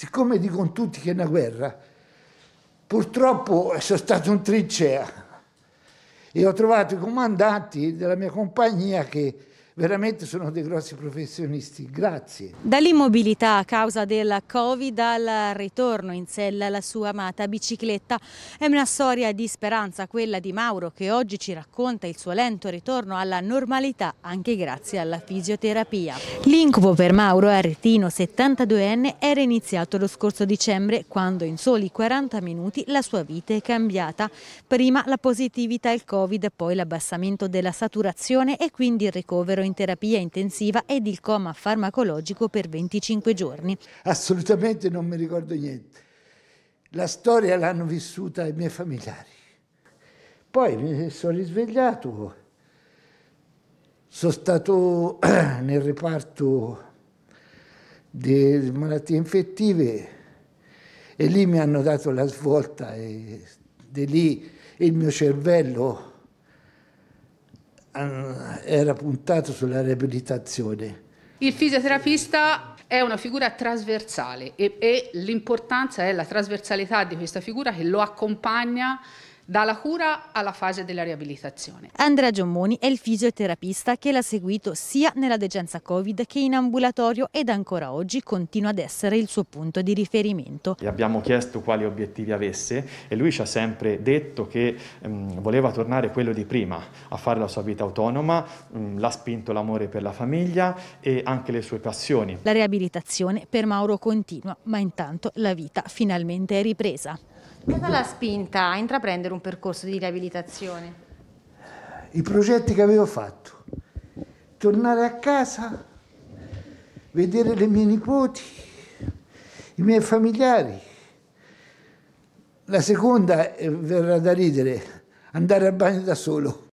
Siccome dicono tutti che è una guerra, purtroppo sono stato in trincea e ho trovato i comandanti della mia compagnia che veramente sono dei grossi professionisti. Grazie. Dall'immobilità a causa del Covid al ritorno in sella alla sua amata bicicletta. È una storia di speranza quella di Mauro che oggi ci racconta il suo lento ritorno alla normalità anche grazie alla fisioterapia. L'incubo per Mauro Arretino, 72enne, era iniziato lo scorso dicembre quando in soli 40 minuti la sua vita è cambiata. Prima la positività al Covid, poi l'abbassamento della saturazione e quindi il ricovero in in terapia intensiva ed il coma farmacologico per 25 giorni. Assolutamente non mi ricordo niente. La storia l'hanno vissuta i miei familiari. Poi mi sono risvegliato, sono stato nel reparto di malattie infettive e lì mi hanno dato la svolta e di lì il mio cervello eh, era puntato sulla riabilitazione. Il fisioterapista è una figura trasversale e, e l'importanza è la trasversalità di questa figura che lo accompagna dalla cura alla fase della riabilitazione. Andrea Giommoni è il fisioterapista che l'ha seguito sia nella degenza Covid che in ambulatorio ed ancora oggi continua ad essere il suo punto di riferimento. Gli abbiamo chiesto quali obiettivi avesse e lui ci ha sempre detto che mh, ehm, voleva tornare quello di prima, a fare la sua vita autonoma, mm, l'ha spinto l'amore per la famiglia e anche le sue passioni. La riabilitazione per Mauro continua, ma intanto la vita finalmente è ripresa. Cosa l'ha spinta a intraprendere un percorso di riabilitazione? I progetti che avevo fatto. Tornare a casa, vedere le mie nipoti, i miei familiari. La seconda eh, verrà da ridere, andare al bagno da solo.